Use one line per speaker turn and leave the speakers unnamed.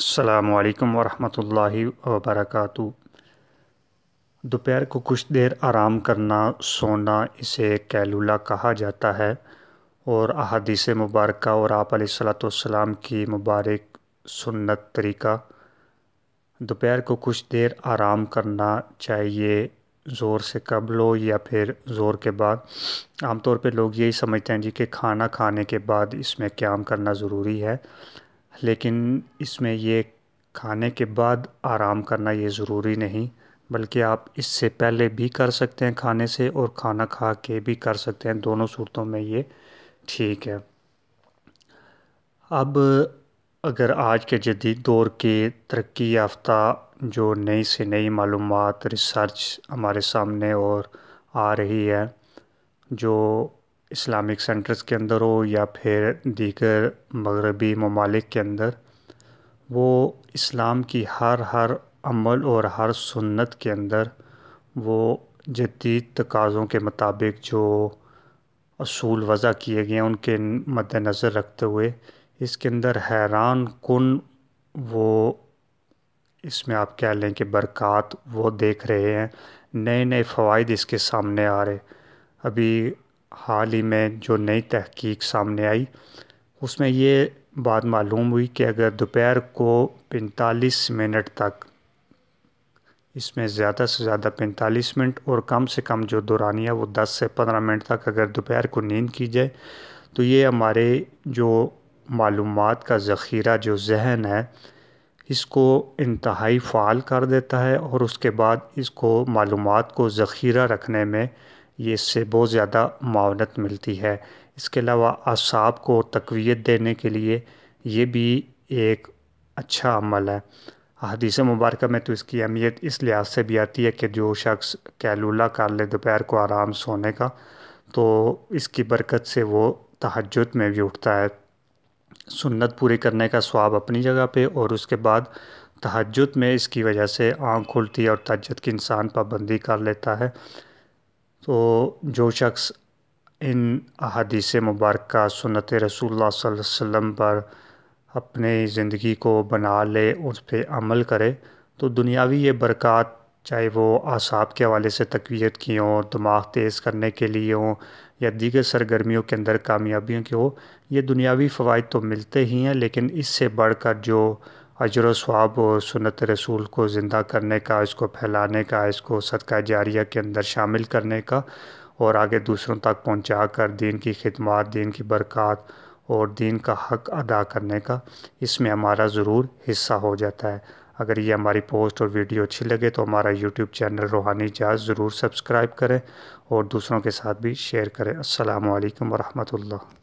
السلام علیکم ورحمۃ اللہ وبرکاتہ دوپہر کو کچھ دیر آرام کرنا سونا اسے کیلولا کہا جاتا ہے اور احادیث مبارکہ اور آپ علیہ السلّۃ والسلام کی مبارک سنت طریقہ دوپہر کو کچھ دیر آرام کرنا چاہیے زور سے قبل ہو یا پھر زور کے بعد عام طور پہ لوگ یہی سمجھتے ہیں جی کہ کھانا کھانے کے بعد اس میں قیام کرنا ضروری ہے لیکن اس میں یہ کھانے کے بعد آرام کرنا یہ ضروری نہیں بلکہ آپ اس سے پہلے بھی کر سکتے ہیں کھانے سے اور کھانا کھا کے بھی کر سکتے ہیں دونوں صورتوں میں یہ ٹھیک ہے اب اگر آج کے جدید دور کے ترقی یافتہ جو نئی سے نئی معلومات ریسرچ ہمارے سامنے اور آ رہی ہے جو اسلامک سینٹرز کے اندر ہو یا پھر دیگر مغربی ممالک کے اندر وہ اسلام کی ہر ہر عمل اور ہر سنت کے اندر وہ جدید تقاضوں کے مطابق جو اصول وضع کیے گئے ہیں ان کے مد نظر رکھتے ہوئے اس کے اندر حیران کن وہ اس میں آپ کہہ لیں کہ برکات وہ دیکھ رہے ہیں نئے نئے فوائد اس کے سامنے آ رہے ابھی حال ہی میں جو نئی تحقیق سامنے آئی اس میں یہ بات معلوم ہوئی کہ اگر دوپہر کو پینتالیس منٹ تک اس میں زیادہ سے زیادہ پینتالیس منٹ اور کم سے کم جو دورانیہ وہ دس سے پندرہ منٹ تک اگر دوپہر کو نیند کی جائے تو یہ ہمارے جو معلومات کا ذخیرہ جو ذہن ہے اس کو انتہائی فعال کر دیتا ہے اور اس کے بعد اس کو معلومات کو ذخیرہ رکھنے میں یہ اس سے بہت زیادہ معاونت ملتی ہے اس کے علاوہ اعصاب کو تقویت دینے کے لیے یہ بھی ایک اچھا عمل ہے حدیث مبارکہ میں تو اس کی اہمیت اس لحاظ سے بھی آتی ہے کہ جو شخص کیلولہ کر لے دوپہر کو آرام سونے کا تو اس کی برکت سے وہ تحجد میں بھی اٹھتا ہے سنت پوری کرنے کا سواب اپنی جگہ پہ اور اس کے بعد تحجد میں اس کی وجہ سے آنکھ کھلتی ہے اور تہجد کی انسان پابندی کر لیتا ہے تو جو شخص ان احادیث مبارکہ سنت رسول اللہ صلی اللہ علیہ وسلم پر اپنے زندگی کو بنا لے اس پہ عمل کرے تو دنیاوی یہ برکات چاہے وہ اعصاب کے حوالے سے تقویت کی ہوں دماغ تیز کرنے کے لیے ہوں یا دیگر سرگرمیوں کے اندر کامیابیوں کی ہو یہ دنیاوی فوائد تو ملتے ہی ہیں لیکن اس سے بڑھ کر جو اجر و ثواب و سنت رسول کو زندہ کرنے کا اس کو پھیلانے کا اس کو صدقہ جاریہ کے اندر شامل کرنے کا اور آگے دوسروں تک پہنچا کر دین کی خدمات دین کی برکات اور دین کا حق ادا کرنے کا اس میں ہمارا ضرور حصہ ہو جاتا ہے اگر یہ ہماری پوسٹ اور ویڈیو اچھی لگے تو ہمارا یوٹیوب چینل روحانی جاز ضرور سبسکرائب کریں اور دوسروں کے ساتھ بھی شیئر کریں السلام علیکم ورحمۃ اللہ